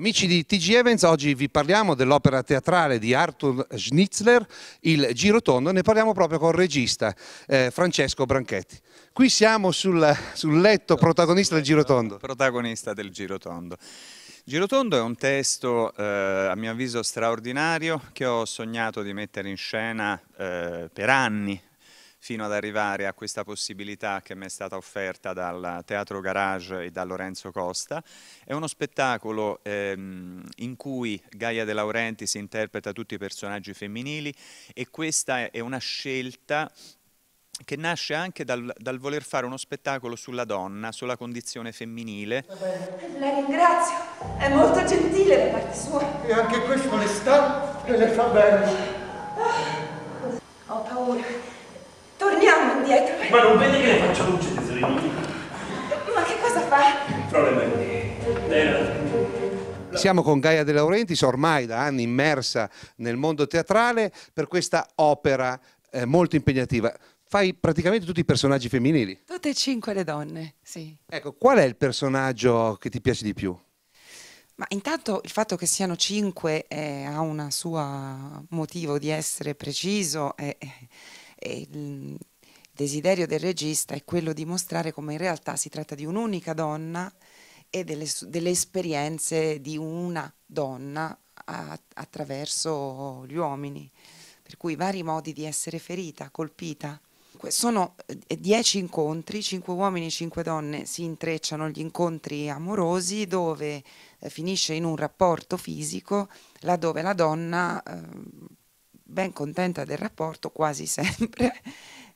Amici di TG Evans, oggi vi parliamo dell'opera teatrale di Arthur Schnitzler, Il Girotondo, ne parliamo proprio con il regista eh, Francesco Branchetti. Qui siamo sul, sul letto protagonista del Girotondo. Protagonista del Girotondo. Girotondo è un testo eh, a mio avviso straordinario che ho sognato di mettere in scena eh, per anni, fino ad arrivare a questa possibilità che mi è stata offerta dal Teatro Garage e da Lorenzo Costa. È uno spettacolo ehm, in cui Gaia De Laurenti si interpreta tutti i personaggi femminili e questa è una scelta che nasce anche dal, dal, voler fare uno spettacolo sulla donna, sulla condizione femminile. La ringrazio, è molto gentile da parte sua. E anche questo le sta e le fa bene. Ah, ho paura. Ma non vedi che le faccio luce, di tesorino? Ma che cosa fa? Problema siamo con Gaia De Laurentiis, ormai da anni immersa nel mondo teatrale, per questa opera eh, molto impegnativa. Fai praticamente tutti i personaggi femminili. Tutte e cinque le donne, sì. Ecco, qual è il personaggio che ti piace di più? Ma intanto il fatto che siano cinque eh, ha un suo motivo di essere preciso. Eh, eh il, desiderio del regista è quello di mostrare come in realtà si tratta di un'unica donna e delle, delle esperienze di una donna a, attraverso gli uomini, per cui vari modi di essere ferita, colpita. Sono eh, dieci incontri, cinque uomini e cinque donne si intrecciano gli incontri amorosi dove eh, finisce in un rapporto fisico, laddove la donna, eh, ben contenta del rapporto quasi sempre,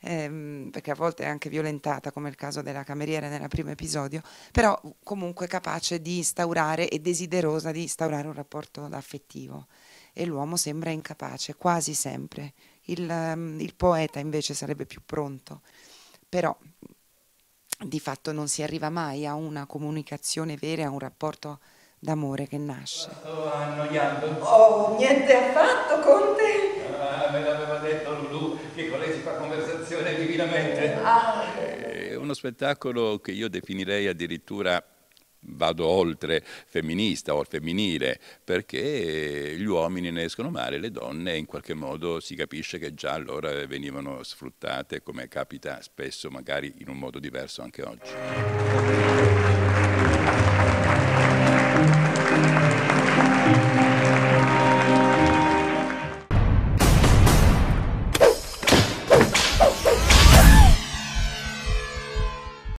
ehm, perché a volte è anche violentata, come il caso della cameriera nel primo episodio, però comunque capace di instaurare e desiderosa di instaurare un rapporto affettivo. E l'uomo sembra incapace, quasi sempre. Il, ehm, il poeta invece sarebbe più pronto, però di fatto non si arriva mai a una comunicazione vera, a un rapporto d'amore che nasce. Sto annoiando. Oh, niente affatto con te ma ah, me l'aveva detto Lulu che con lei si fa conversazione divinamente. Ah. È uno spettacolo che io definirei addirittura vado oltre femminista o femminile, perché gli uomini ne escono male, le donne in qualche modo si capisce che già allora venivano sfruttate, come capita spesso magari in un modo diverso anche oggi.